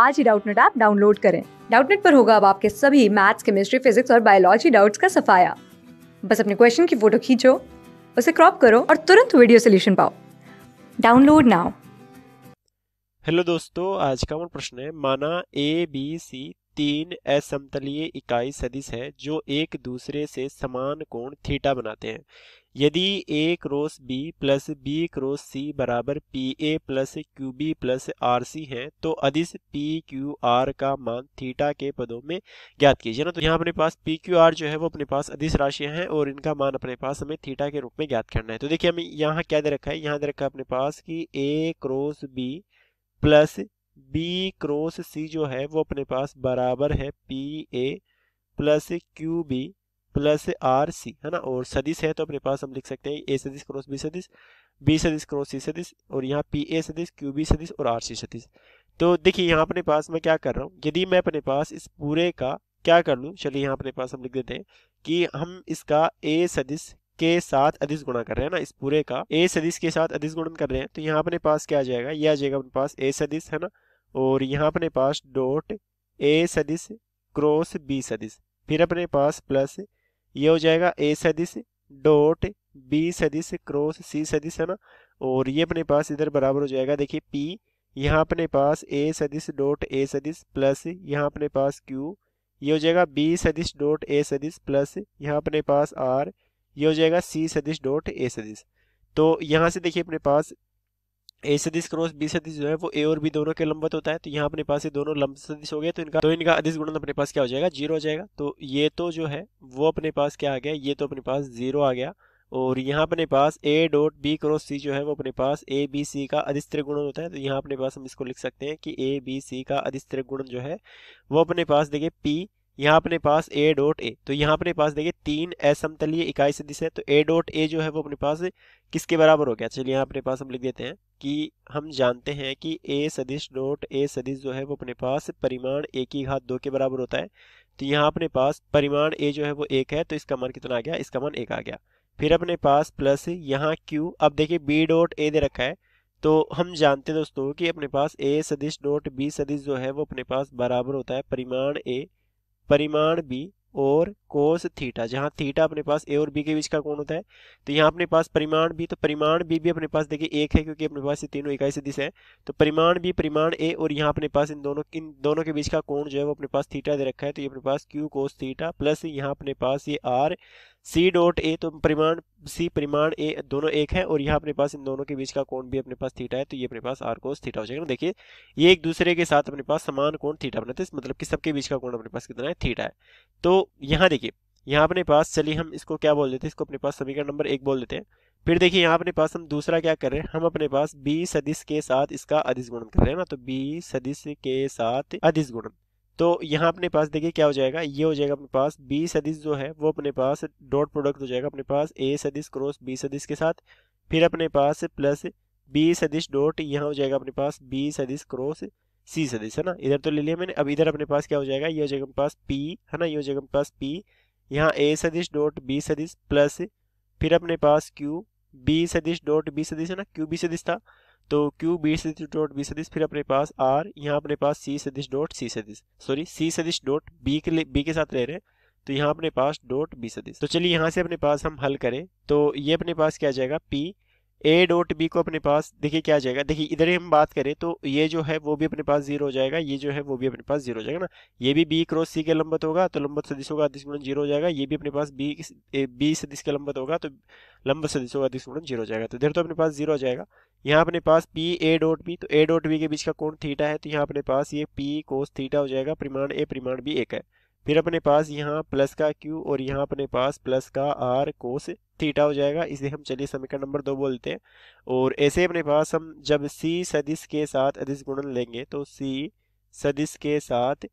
आज ही Doubtnut app download करें डाउटनेट पर होगा अब आपके सभी मैथ्स केमिस्ट्री फिजिक्स और बायोलॉजी डाउट्स का सफाया बस अपने क्वेश्चन की फोटो खींचो उसे क्रॉप करो और तुरंत वीडियो सोल्यूशन पाओ डाउनलोड नाउ हेलो दोस्तों आज का हमारा प्रश्न है माना ए बी सी तीन असमतलीय इकाई सदिश है जो एक दूसरे से समान कोण थीटा बनाते हैं यदि A cross B plus B cross C बराबर P A plus Q B plus R C है तो अधिस पी क्यू आर का मान थीटा के पदों में ज्ञात कीजिए ना तो यहाँ अपने पास पी क्यू आर जो है वो अपने पास अधिस राशियां हैं और इनका मान अपने पास हमें थीटा के रूप में ज्ञात करना है तो देखिए हमें यहाँ क्या दे रखा है यहाँ दे रखा है अपने पास कि A cross B plus B cross C जो है वो अपने पास बराबर है P A plus Q B plus R C है ना और सदिश है तो अपने पास हम लिख सकते हैं ए सदिश क्रॉस बी सदिश बी सदिश क्रॉस सी सदिश और यहाँ पी ए सदिश क्यू बी सदिश और आर सी सदिश तो देखिए यहाँ अपने पास मैं क्या कर रहा हूँ यदि मैं अपने पास इस पूरे का क्या कर लूँ चलिए यहाँ अपने पास हम लिख देते हैं कि हम इसका ए सदिश के साथ अधिस गुणा कर रहे हैं ना इस पूरे का ए सदिश के साथ अधिस गुणन कर रहे हैं तो यहाँ अपने पास क्या आ जाएगा यह आ जाएगा अपने पास ए सदिश है ना और यहाँ अपने पास डॉट ए सदिश क्रॉस बी सदिश फिर अपने पास प्लस ये हो जाएगा ए सदिश डॉट बी सदिश क्रॉस सी सदिश है ना और ये अपने पास इधर बराबर हो जाएगा देखिए पी यहाँ अपने पास ए सदिश डॉट ए सदिश प्लस यहाँ अपने पास क्यू ये हो जाएगा बी सदिश डॉट ए सदिश प्लस यहाँ अपने पास आर ये हो जाएगा सी सदिश डॉट ए सदिश तो यहाँ से देखिए अपने पास ए सदिश क्रॉस बी सदिश जो है वो ए और बी दोनों के लंबवत होता है तो यहाँ अपने पास ये दोनों लंब सदिश हो गया तो इनका तो इनका अधिस गुणन अपने पास क्या हो जाएगा जीरो हो जाएगा तो ये तो जो है वो अपने पास क्या आ गया ये तो अपने पास जीरो आ गया और यहाँ अपने पास A dot B cross C जो है वो अपने पास ए बी सी का अधिस्त्र गुणन होता है तो यहाँ अपने पास हम इसको लिख सकते हैं कि ए बी सी का अधिस्त्र गुणन जो है वो अपने पास देखिए पी यहाँ अपने पास ए डॉट ए तो यहाँ अपने पास देखिए तीन असमतलीय इकाई सदिश है तो ए डॉट ए जो है वो अपने पास किसके बराबर हो गया चलिए यहाँ अपने पास हम लिख देते हैं कि हम जानते हैं कि ए सदिश डॉट ए सदिश जो है वो अपने पास परिमाण ए की घात दो के बराबर होता है तो यहाँ अपने पास परिमाण ए जो है वो एक है तो इसका मान कितना आ गया इसका मान एक आ गया फिर अपने पास प्लस यहाँ क्यू अब देखिए बी डॉट ए दे रखा है तो हम जानते हैं दोस्तों कि अपने पास ए सदिश डॉट बी सदिश जो है वो अपने पास बराबर होता है परिमाण ए परिमाण भी और कोस थीटा जहाँ थीटा अपने पास ए और बी के बीच का कोण होता है तो यहाँ अपने पास परिमाण भी तो परिमाण बी भी अपने पास देखिए एक है क्योंकि अपने पास ये तीनों इकाई सदिश है तो परिमाण बी परिमाण ए और यहाँ अपने पास इन दोनों इन दोनों के बीच का कोण जो है वो अपने पास थीटा दे रखा है तो ये अपने पास क्यू कोस थीटा प्लस यहाँ अपने पास ये आर सी डॉट ए तो परिमाण सी परिमाण ए दोनों एक है और यहाँ अपने पास इन दोनों के बीच का कोण भी अपने पास थीटा है तो ये अपने पास आर कोस थीटा हो जाएगा ना देखिए ये एक दूसरे के साथ अपने पास समान कोण थीटा बनाते हैं मतलब कि सबके बीच का कोण अपने पास कितना है थीटा है तो यहाँ देखिए यहाँ अपने पास चलिए हम इसको क्या बोल देते हैं इसको अपने पास समीकरण नंबर एक बोल देते हैं फिर देखिए यहाँ अपने पास हम दूसरा क्या कर रहे हैं हम अपने पास बी सदिश के साथ इसका अधिस गुणन कर रहे हैं ना तो बी सदिश के साथ अधिस गुणन तो यहाँ अपने पास देखिए क्या हो जाएगा ये हो जाएगा अपने पास बी सदिश जो है वो अपने पास डॉट प्रोडक्ट हो जाएगा अपने पास ए सदिश क्रॉस बी सदिश के साथ फिर अपने पास प्लस बी सदिश डॉट यहाँ हो जाएगा अपने पास बी सदिश क्रॉस सी सदिश है ना इधर तो ले लिया मैंने अब इधर अपने पास क्या हो जाएगा ये हो जाएगा पास पी है ना ये हो जाएगा पास पी यहाँ ए सदिश डॉट बी सदिश प्लस फिर अपने पास क्यू बी सदिश डॉट बी सदिश है ना क्यू बी सदिश था तो क्यू बी सदिश डॉट बी सदिश फिर अपने पास आर यहाँ अपने पास सी सदिश डॉट सी सदिश सॉरी सी सदिश डॉट बी के बी के साथ ले रहे तो यहाँ अपने पास डॉट बी सदिश तो चलिए यहाँ से अपने पास हम हल करें तो ये अपने पास क्या आ जाएगा पी ए डॉट बी को अपने पास देखिए क्या जाएगा देखिए इधर ही हम बात करें तो ये जो है वो भी अपने पास जीरो हो जाएगा ये जो है वो भी अपने पास जीरो हो जाएगा ना ये भी बी क्रॉस सी के लंबत होगा तो लंबत सदिश होगा अधिस गुणन जीरो हो जाएगा ये भी अपने पास बी बी सदिश के लंबत होगा तो लंबत सदिश होगा अधिस गुणन जीरो हो जाएगा तो इधर तो अपने पास जीरो हो जाएगा यहाँ अपने पास पी ए डॉट बी तो ए डॉट बी के बीच का कोण थीटा है तो यहाँ अपने पास ये पी कोस थीटा हो जाएगा परिमाण ए परिमाण बी एक है फिर अपने पास यहाँ प्लस का क्यू और यहाँ अपने पास प्लस का आर कोस थीटा हो जाएगा इसे हम चलिए समीकरण नंबर दो बोलते हैं और ऐसे अपने पास हम जब सी सदिश के साथ अधिस गुणन लेंगे तो सी सदिश के साथ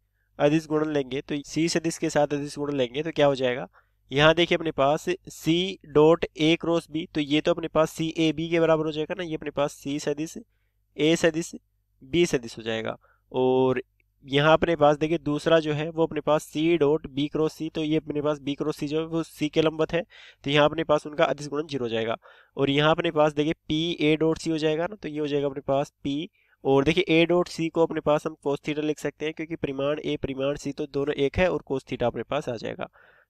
अधिस गुणन लेंगे तो सी सदिश के साथ अधिस गुणन लेंगे तो क्या हो जाएगा यहाँ देखिए अपने पास C dot A cross B तो ये तो अपने पास सी ए बी के बराबर हो जाएगा ना ये अपने पास सी सदिश ए सदिश बी सदिश हो जाएगा और यहाँ अपने पास देखिए दूसरा जो है वो अपने पास C dot B cross C तो ये अपने पास बी क्रॉस सी जो है वो सी के लंबत है तो यहाँ अपने पास उनका अधिस गुणन जीरो हो जाएगा और यहाँ अपने पास देखिए पी ए डॉट सी हो जाएगा ना तो ये हो जाएगा अपने पास पी और देखिए ए डॉट सी को अपने पास हम कोस थीटा लिख सकते हैं क्योंकि परिमाण ए परिमाण सी तो दोनों एक है और कोस थीटा अपने पास आ जाएगा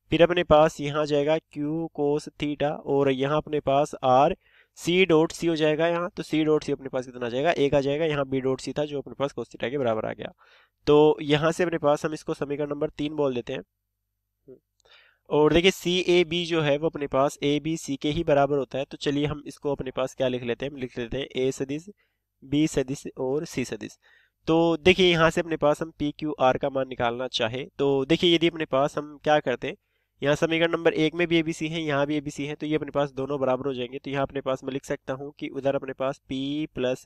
फिर अपने पास यहाँ जाएगा क्यू कोस थीटा और यहाँ अपने पास आर सी डॉट सी हो जाएगा यहाँ तो सी डॉट सी अपने पास कितना आ जाएगा एक आ जाएगा यहाँ बी डॉट सी था जो अपने पास कोस्टिटा के बराबर आ गया तो यहाँ से अपने पास हम इसको समीकरण नंबर तीन बोल देते हैं और देखिए सी ए बी जो है वो अपने पास ए बी सी के ही बराबर होता है तो चलिए हम इसको अपने पास क्या लिख लेते हैं लिख लेते हैं ए सदिश बी सदिश और सी सदिश तो देखिए यहाँ से अपने पास हम पी क्यू आर का मान निकालना चाहे तो देखिए यदि अपने पास हम क्या करते हैं यहाँ समीकरण नंबर एक में भी एबीसी है यहाँ भी एबीसी है तो ये अपने पास दोनों बराबर हो जाएंगे तो यहाँ अपने पास मैं लिख सकता हूँ कि उधर अपने पास पी प्लस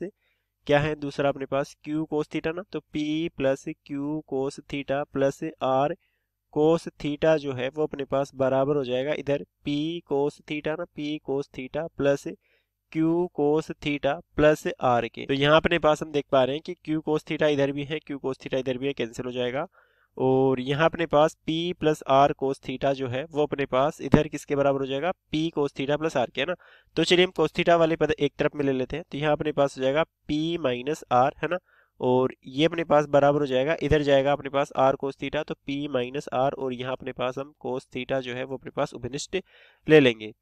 क्या है दूसरा अपने पास क्यू कोस थीटा ना तो P plus Q cos theta plus R cos theta जो है वो अपने पास बराबर हो जाएगा इधर पी कोस थीटा ना P cos theta plus Q cos theta plus R के तो यहाँ अपने पास हम देख पा रहे हैं कि क्यू कोस थीटा इधर भी है क्यू कोस थीटा इधर भी है कैंसिल हो जाएगा और यहाँ अपने पास p plus R cos theta जो है वो अपने पास इधर किसके बराबर हो जाएगा p cos theta plus R के है ना तो चलिए हम कोस थीटा वाले पद एक तरफ में ले लेते हैं तो यहाँ अपने पास हो जाएगा p माइनस आर है ना और ये अपने पास बराबर हो जाएगा इधर जाएगा अपने पास आर कोस थीटा तो p माइनस आर और यहाँ अपने पास हम कोस थीटा जो है वो अपने पास उभनिष्ठ ले लेंगे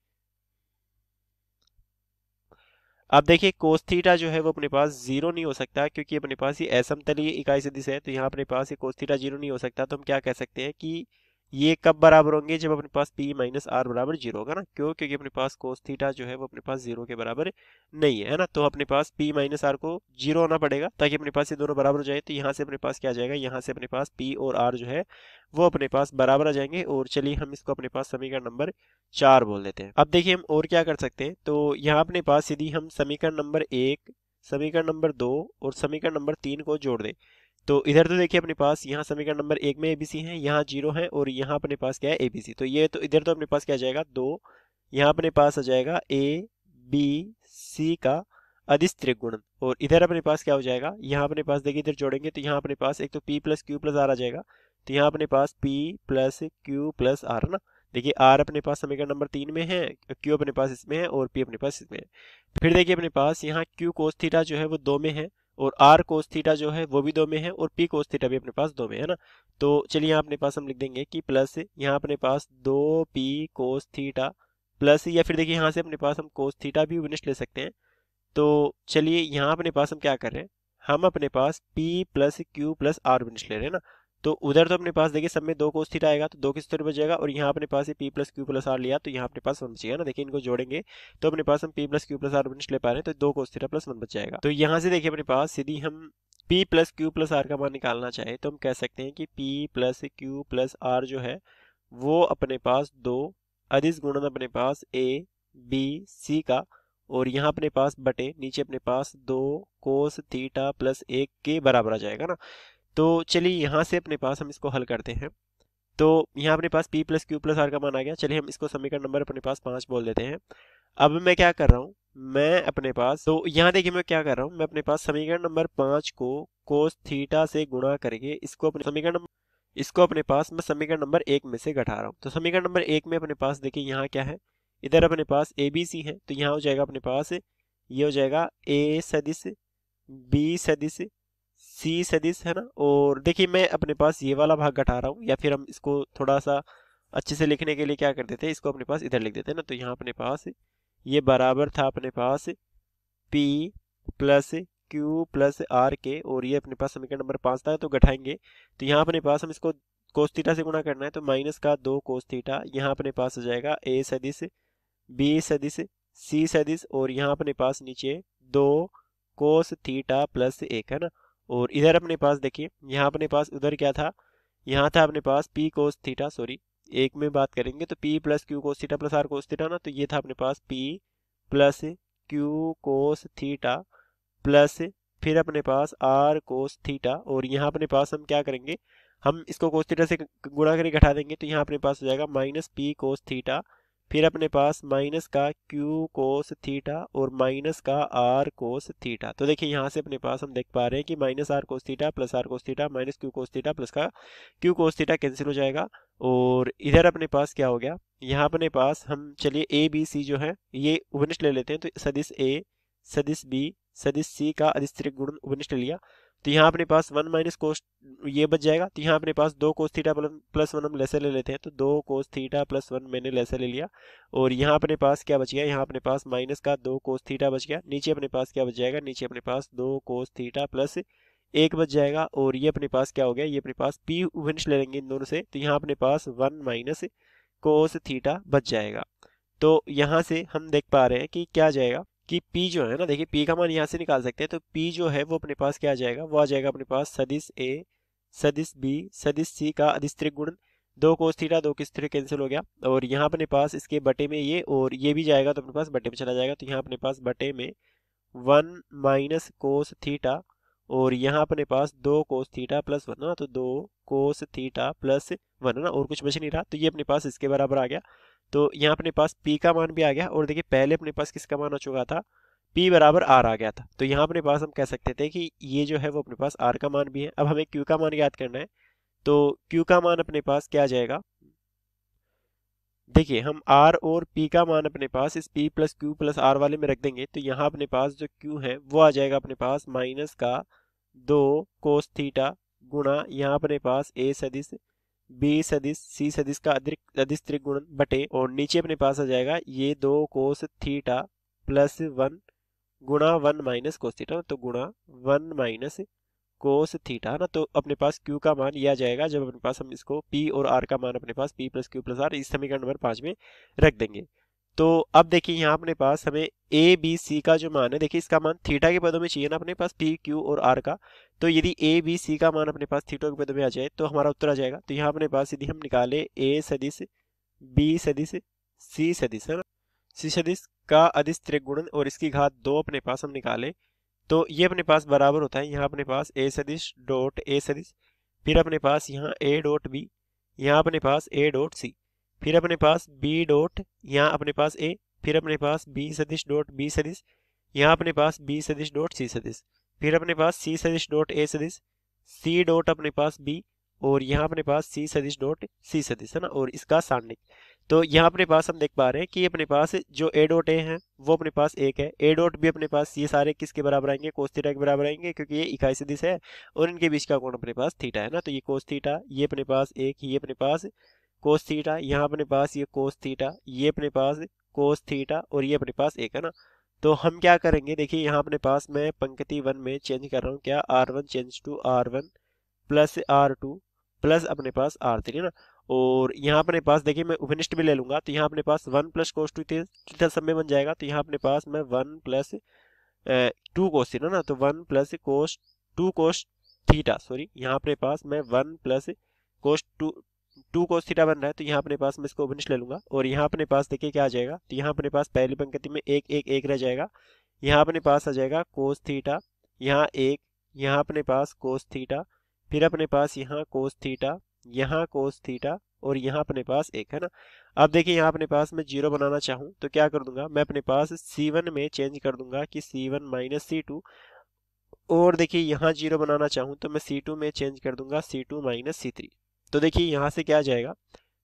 अब देखिए कोस थीटा जो है वो अपने पास जीरो नहीं हो सकता क्योंकि अपने पास ये असमतलीय इकाई सदिश है तो यहाँ अपने पास ये कोस थीटा जीरो नहीं हो सकता तो हम क्या कह सकते हैं कि ये कब बराबर होंगे जब अपने पास पी माइनस आर बराबर जीरो होगा ना क्यों क्योंकि अपने पास कोस थीटा जो है वो अपने पास जीरो के बराबर नहीं है ना तो अपने पास पी माइनस आर को जीरो होना पड़ेगा ताकि अपने पास ये दोनों बराबर हो जाए तो यहाँ से अपने पास क्या आ जाएगा यहाँ से अपने पास पी और आर जो है वो अपने पास बराबर आ जाएंगे और चलिए हम इसको अपने पास समीकरण नंबर चार बोल देते हैं अब देखिए हम और क्या कर सकते हैं तो यहाँ अपने पास यदि हम समीकरण नंबर एक समीकरण नंबर दो और समीकरण नंबर तीन को जोड़ दें तो इधर तो देखिए अपने पास यहाँ समीकरण नंबर एक में एबीसी है यहाँ जीरो है और यहाँ अपने पास क्या है एबीसी तो ये तो इधर तो अपने पास क्या आ जाएगा दो यहाँ अपने पास आ जाएगा ए बी सी का अधिस त्रिगुण और इधर अपने पास क्या हो जाएगा यहाँ अपने पास देखिए इधर जोड़ेंगे तो यहाँ अपने पास एक तो P plus Q plus R आ जाएगा तो यहाँ अपने पास P plus Q plus R ना देखिए आर अपने पास समीकरण नंबर तीन में है क्यू अपने पास इसमें है और पी अपने पास इसमें है फिर देखिए अपने पास यहाँ क्यू कोस थीटा जो है वो दो में है और आर कोस थीटा जो है वो भी दो में है और पी कोस थीटा भी अपने पास दो में है ना तो चलिए यहाँ अपने पास हम लिख देंगे कि प्लस यहाँ अपने पास दो पी कोस थीटा प्लस या फिर देखिए यहाँ से अपने पास हम कोस थीटा भी यूनिट ले सकते हैं तो चलिए यहाँ अपने पास हम क्या कर रहे हैं हम अपने पास P plus Q plus R विनिष्ट ले रहे हैं ना तो उधर तो अपने पास देखिए सब में दो कोस थीटा आएगा तो दो किस तरह बचेगा और यहाँ अपने पास ये P plus Q plus R लिया तो यहाँ अपने पास वन बचेगा ना देखिए इनको जोड़ेंगे तो अपने पास हम P plus Q plus R one ले पा रहे हैं तो दो कोस थीटा प्लस वन बच जाएगा तो यहाँ से देखिए अपने पास यदि हम P plus Q plus R का मान निकालना चाहे तो हम कह सकते हैं कि P plus Q plus R जो है वो अपने पास दो अधिस गुणन अपने पास ए बी सी का और यहाँ अपने पास बटे नीचे अपने पास दो कोस थीटा प्लस एक के बराबर आ जाएगा ना तो चलिए यहाँ से अपने पास हम इसको हल करते हैं तो यहाँ अपने पास P plus Q plus R का मान आ गया चलिए हम इसको समीकरण नंबर अपने पास पाँच बोल देते हैं अब मैं क्या कर रहा हूँ मैं अपने पास तो यहाँ देखिए मैं क्या कर रहा हूँ मैं अपने पास समीकरण नंबर पाँच को कोस थीटा से गुणा करके इसको अपने समीकरण नंबर इसको अपने पास मैं समीकरण नंबर एक में से घटा रहा हूँ तो समीकरण नंबर एक में अपने पास देखिए यहाँ क्या है इधर अपने पास ए बी सी है तो यहाँ हो जाएगा अपने पास ये हो जाएगा ए सदिश बी सदिश सी सदिश है ना और देखिए मैं अपने पास ये वाला भाग घटा रहा हूँ या फिर हम इसको थोड़ा सा अच्छे से लिखने के लिए क्या करते थे इसको अपने पास इधर लिख देते हैं ना तो यहाँ अपने पास ये बराबर था अपने पास P plus Q plus R के और ये अपने पास समीकरण नंबर पाँच था तो घटाएंगे तो यहाँ अपने पास हम इसको कोस थीटा से गुणा करना है तो माइनस का दो कोस थीटा यहाँ अपने पास हो जाएगा ए सदिश बी सदिश सी सदिश और यहाँ अपने पास नीचे दो कोस थीटा प्लस एक है ना और इधर अपने पास देखिए यहाँ अपने पास उधर क्या था यहाँ था अपने पास पी कोस थीटा सॉरी एक में बात करेंगे तो P plus Q cos theta plus R cos theta ना तो ये था अपने पास P plus Q cos theta plus फिर अपने पास आर कोस थीटा और यहाँ अपने पास हम क्या करेंगे हम इसको कोस थीटा से गुणा करके घटा देंगे तो यहाँ अपने पास हो जाएगा माइनस पी कोस थीटा फिर अपने पास माइनस का क्यू कोस थीटा और माइनस का आर कोस थीटा तो देखिए यहाँ से अपने पास हम देख पा रहे हैं कि minus R cos theta plus R cos theta minus Q cos theta plus का क्यू कोस थीटा कैंसिल हो जाएगा और इधर अपने पास क्या हो गया यहाँ अपने पास हम चलिए ए बी सी जो है ये उपनिष्ठ ले लेते हैं तो सदिश ए सदिश बी सदिश सी का अधिस्त्रिक गुण उपनिष्ठ लिया तो यहाँ अपने पास वन माइनस कोस ये बच जाएगा तो यहाँ अपने पास दो कोस थीटा प्लस वन हम लेसर ले लेते हैं तो दो कोस थीटा प्लस वन मैंने लेसर ले लिया और यहाँ अपने पास क्या बच गया यहाँ अपने पास माइनस का दो कोस थीटा बच गया नीचे अपने पास क्या बच जाएगा नीचे अपने पास दो कोस थीटा प्लस एक बच जाएगा और ये अपने पास क्या हो गया ये अपने पास पी विंश ले लेंगे इन दोनों से तो यहाँ अपने पास वन माइनस कोस थीटा बच जाएगा तो यहाँ से हम देख पा रहे हैं कि क्या जाएगा कि P जो है ना देखिए P का मान यहाँ से निकाल सकते हैं तो P जो है वो अपने पास क्या आ जाएगा वो आ जाएगा अपने पास सदिश A सदिश B सदिश C का अधिस्त्रिक गुण दो कोस थीटा दो किस थ्री कैंसिल हो गया और यहाँ अपने पास इसके बटे में ये और ये भी जाएगा तो अपने पास बटे में चला जाएगा तो यहाँ अपने पास बटे में वन माइनस कोस थीटा और यहाँ अपने पास दो कोस थीटा प्लस वन ना तो दो कोस थीटा प्लस वन है ना और कुछ बच नहीं रहा तो ये अपने पास इसके बराबर आ गया तो यहाँ अपने पास पी का मान भी आ गया और देखिए पहले अपने पास किसका मान आ चुका था पी बराबर आर आ गया था तो यहाँ अपने पास हम कह सकते थे कि ये जो है वो अपने पास आर का मान भी है अब हमें क्यू का मान याद करना है तो क्यू का मान अपने पास क्या आ जाएगा देखिए हम आर और पी का मान अपने पास इस P plus Q plus R वाले में रख देंगे तो यहाँ अपने पास जो क्यू है वो आ जाएगा अपने पास माइनस का दो कोस थीटा गुणा यहाँ अपने पास ए सदिश बी सदिश सी सदिश का अधिक अधिस त्रिगुणन बटे और नीचे अपने पास आ जाएगा ये दो कोस थीटा प्लस वन गुणा वन माइनस कोस थीटा तो गुणा वन माइनस कोस थीटा ना तो अपने पास क्यू का मान यह आ जाएगा जब अपने पास हम इसको पी और आर का मान अपने पास P plus Q plus R इस समीकरण नंबर पाँच में रख देंगे तो अब देखिए यहाँ अपने पास हमें ए बी सी का जो मान है देखिए इसका मान थीटा के पदों में चाहिए ना अपने पास पी क्यू और आर का तो यदि ए बी सी का मान अपने पास थीटो के पदों में आ जाए तो हमारा उत्तर आ जाएगा तो यहाँ अपने पास यदि हम निकाले ए सदिश बी सदिश सी सदिश है ना सी सदिश का अधिस त्रिगुणन और इसकी घात दो अपने पास हम निकाले तो ये अपने पास बराबर होता है यहाँ अपने पास ए सदिश डॉट ए सदिश फिर अपने पास यहाँ ए डॉट बी यहाँ अपने पास ए डॉट सी फिर अपने पास बी डॉट यहाँ अपने पास ए फिर अपने पास बी सदिश डॉट बी सदिश यहाँ अपने पास बी सदिश डॉट सी सदिश फिर अपने पास सी सदिश डॉट ए सदिश सी डॉट अपने पास बी और यहाँ अपने पास सी सदिश डॉट सी सदिश है ना और इसका सारणिक तो यहाँ अपने पास हम देख पा रहे हैं कि अपने पास जो ए डॉट ए है वो अपने पास एक है ए डॉट बी अपने पास ये सारे किसके बराबर आएंगे कोस थीटा के बराबर आएंगे क्योंकि ये इकाई सदिश है और इनके बीच का कोण अपने पास थीटा है ना तो ये कोस थीटा ये अपने पास एक ये अपने पास कोस थीटा यहाँ अपने पास ये कोस थीटा ये अपने पास कोस थीटा और ये अपने पास एक है ना तो हम क्या करेंगे देखिए यहाँ अपने पास मैं पंक्ति वन में चेंज कर रहा हूँ क्या R one change to R one plus R two plus अपने पास आर थ्री ना और यहाँ अपने पास देखिए मैं उपनिष्ट भी ले लूंगा तो यहाँ अपने पास one plus cos two theta सब में बन जाएगा तो यहाँ अपने पास मैं one plus two cos theta ना तो one plus cos two cos theta sorry यहाँ अपने पास मैं one plus cos two two cos theta बन रहा है तो यहाँ अपने पास मैं इसको वनिश ले लूंगा और यहाँ अपने पास देखिए क्या आ जाएगा तो यहाँ अपने पास पहली पंक्ति में एक एक एक रह जाएगा यहाँ अपने पास आ जाएगा कोस थीटा यहाँ एक यहाँ अपने पास कोस थीटा फिर अपने पास यहाँ कोस थीटा यहाँ कोस थीटा और यहाँ अपने पास एक है ना अब देखिए यहाँ अपने पास मैं जीरो बनाना चाहूँ तो क्या कर दूंगा मैं अपने पास C1 में चेंज कर दूंगा कि C1 वन माइनस सी और देखिए यहाँ जीरो बनाना चाहूँ तो मैं C2 में चेंज कर दूंगा C2 to minus C three तो देखिए यहाँ से क्या जाएगा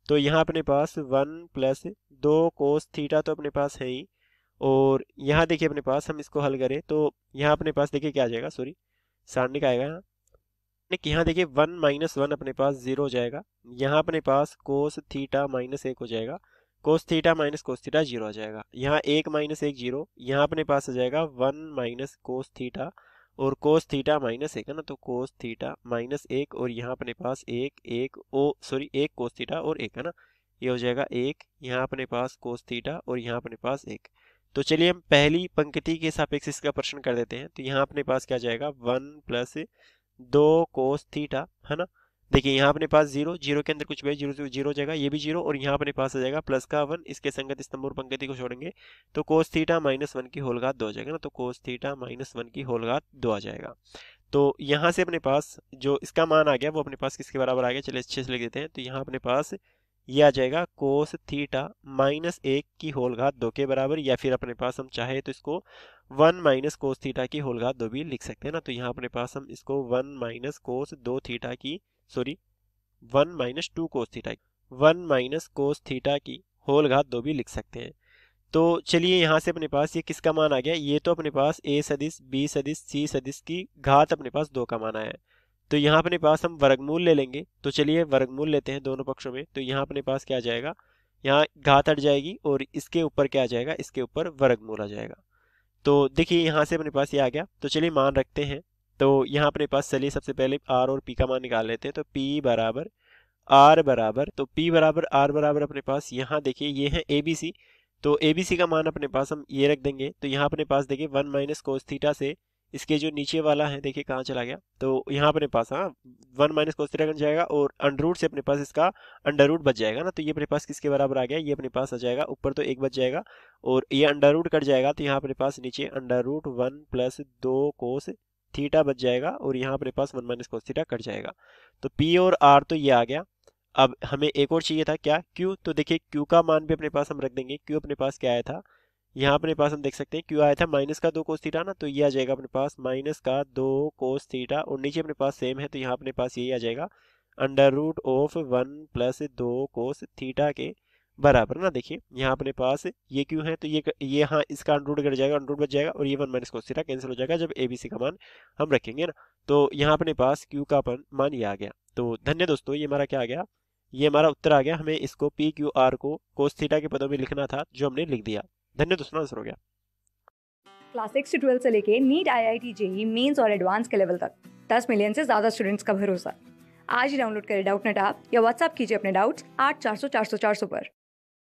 तो यहाँ अपने पास वन प्लस दो कोस थीटा तो अपने पास है ही और यहाँ देखिए अपने पास हम इसको हल करें तो यहाँ अपने पास देखिए क्या जाएगा सॉरी सारणिक आएगा यहाँ यहाँ देखिए वन माइनस वन अपने पास जीरो जाएगा यहाँ अपने पास कोस थीटा माइनस एक हो जाएगा cos theta minus cos theta zero आ जाएगा यहाँ एक माइनस एक जीरो यहाँ अपने पास आ जाएगा वन माइनस कोस थीटा और कोस थीटा माइनस एक है ना तो कोस थीटा माइनस एक और यहाँ अपने पास एक एक ओ सॉरी एक कोस थीटा और एक है ना ये हो जाएगा एक यहाँ अपने पास कोस थीटा और यहाँ अपने पास एक तो चलिए हम पहली पंक्ति के सापेक्ष इसका प्रश्न कर देते हैं तो यहाँ अपने पास क्या जाएगा वन प्लस दो कोस थीटा है ना देखिए यहाँ अपने पास जीरो जीरो के अंदर कुछ भी जीरो जीरो जीरो जाएगा ये भी जीरो और यहाँ अपने पास आ जाएगा प्लस का वन इसके संगत स्तंभ और पंक्ति को छोड़ेंगे तो कोस थीटा माइनस वन की होलघात दो आ जाएगा ना तो कोस थीटा माइनस वन की होलघात दो आ जाएगा तो यहाँ से अपने पास जो इसका मान आ गया वो अपने पास किसके बराबर आ गया चले अच्छे से लिख देते हैं तो यहाँ अपने पास ये आ जाएगा कोस थीटा माइनस एक की होलघात दो के बराबर या फिर अपने पास हम चाहे तो इसको वन माइनस कोस थीटा की होलघात दो भी लिख सकते हैं ना तो यहाँ अपने पास हम इसको वन माइनस कोस दो थीटा की sorry one minus two cos theta one minus cos theta की होल घात दो भी लिख सकते हैं तो चलिए यहाँ से अपने पास ये किसका मान आ गया ये तो अपने पास ए सदिश बी सदिश सी सदिश की घात अपने पास दो का मान आया है तो यहाँ अपने पास हम वर्गमूल ले लेंगे तो चलिए वर्गमूल लेते हैं दोनों पक्षों में तो यहाँ अपने पास क्या आ जाएगा यहाँ घात हट जाएगी और इसके ऊपर क्या आ जाएगा इसके ऊपर वर्गमूल आ जाएगा तो देखिए यहाँ से अपने पास ये आ गया तो चलिए मान रखते हैं तो यहाँ अपने पास चलिए सबसे पहले आर और पी का मान निकाल लेते हैं तो पी बराबर आर बराबर तो पी बराबर आर बराबर अपने पास यहाँ देखिए ये है ए बी सी तो ए बी सी का मान अपने पास हम ये रख देंगे तो यहाँ अपने पास देखिए वन माइनस कोस थीटा से इसके जो नीचे वाला है देखिए कहाँ चला गया तो यहाँ अपने पास हाँ वन माइनस कोस थीटा बन जाएगा और अंडर रूट से अपने पास इसका अंडर रूट बच जाएगा ना तो ये अपने पास किसके बराबर आ गया ये अपने पास आ जाएगा ऊपर तो एक बच जाएगा और ये अंडर रूट कट जाएगा तो यहाँ अपने पास नीचे अंडर रूट वन प्लस दो कोस थीटा बच जाएगा और यहाँ अपने पास वन माइनस कोस थीटा कट जाएगा तो पी और आर तो ये आ गया अब हमें एक और चाहिए था क्या क्यू तो देखिए क्यू का मान भी अपने पास हम रख देंगे क्यू अपने पास क्या आया था यहाँ अपने पास हम देख सकते हैं क्यू आया था माइनस का दो कोस थीटा ना तो ये आ जाएगा अपने पास माइनस का दो कोस थीटा और नीचे अपने पास सेम है तो यहाँ अपने पास यही आ जाएगा under root of one plus दो कोस थीटा के बराबर ना देखिए यहाँ अपने पास ये क्यों है तो ये ये हाँ इसका अंडरूट कट जाएगा अंडरूट बच जाएगा और ये one minus cos theta cancel हो जाएगा जब ए बी सी का मान हम रखेंगे ना तो यहाँ अपने पास क्यू का अपन मान ये आ गया तो धन्य दोस्तों ये हमारा क्या आ गया ये हमारा उत्तर आ गया हमें इसको पी क्यू आर को कोस थीटा के पदों में लिखना था जो हमने लिख दिया धन्य दोस्तों आंसर हो गया क्लास सिक्स से ट्वेल्थ से लेके NEET I I T JEE Mains और एडवांस के लेवल तक दस मिलियन से ज़्यादा स्टूडेंट्स का भरोसा आज ही डाउनलोड करें डाउट नेट ऐप या व्हाट्सअप कीजिए अपने डाउट्स आठ चार सौ चार सौ चार सौ पर